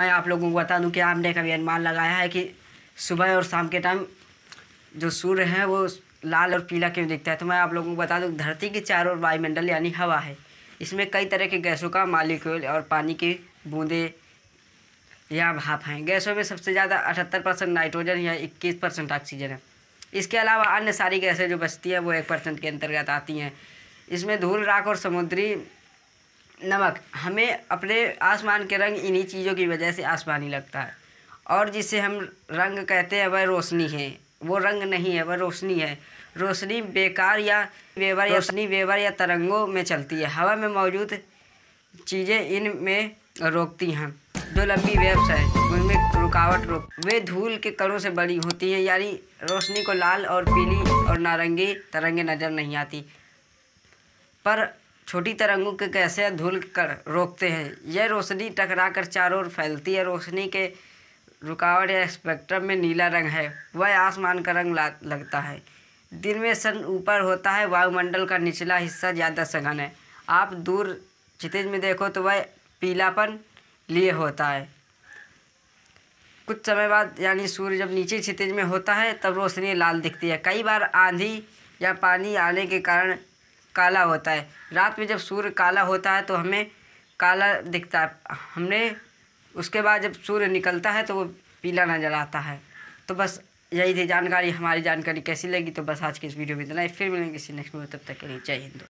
मैं आप लोगों को बता दूं कि आपने कभी अनुमान लगाया है कि सुबह और शाम के टाइम जो सूर्य है वो लाल और पीला क्यों दिखता है तो मैं आप लोगों को बता दूं धरती के चारों ओर वायुमंडल यानी हवा है इसमें कई तरह के गैसों का मालिक्यूल और पानी की बूंदें या भाप हैं गैसों में सबसे ज़्यादा अठहत्तर परसेंट नाइट्रोजन या इक्कीस परसेंट ऑक्सीजन है इसके अलावा अन्य सारी गैसें जो बचती हैं वो एक परसेंट के अंतर्गत आती हैं इसमें धूल राख और समुद्री नमक हमें अपने आसमान के रंग इन्हीं चीज़ों की वजह से आसमानी लगता है और जिसे हम रंग कहते हैं वह रोशनी है वो रंग नहीं है वह रोशनी है रोशनी बेकार या वेवर रोशनी वेवर या तरंगों में चलती है हवा में मौजूद चीज़ें इन में रोकती हैं जो लंबी वेव्स हैं उनमें रुकावट रोक वे धूल के कणों से बड़ी होती हैं यानी रोशनी को लाल और पीली और नारंगी तरंगे नज़र नहीं आती पर छोटी तरंगों के कैसे धुल कर रोकते हैं यह रोशनी टकराकर चारों ओर फैलती है रोशनी के रुकावट या स्पेक्ट्रम में नीला रंग है वह आसमान का रंग लगता है दिन में सन ऊपर होता है वायुमंडल का निचला हिस्सा ज़्यादा सघन है आप दूर चितिज में देखो तो वह पीलापन लिए होता है कुछ समय बाद यानी सूर्य जब नीचे क्षितिज में होता है तब रोशनी लाल दिखती है कई बार आंधी या पानी आने के कारण काला होता है रात में जब सूर्य काला होता है तो हमें काला दिखता है हमने उसके बाद जब सूर्य निकलता है तो वो पीला नज़र आता है तो बस यही थी जानकारी हमारी जानकारी कैसी लगी तो बस आज के इस वीडियो में इतना ही फिर मिलेंगे किसी नेक्स्ट में तब तक के लिए जय हिंद